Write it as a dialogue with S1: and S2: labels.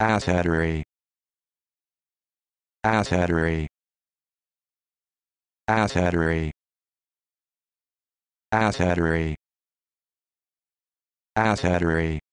S1: Assadary Assadary Assadary Assadary Assadary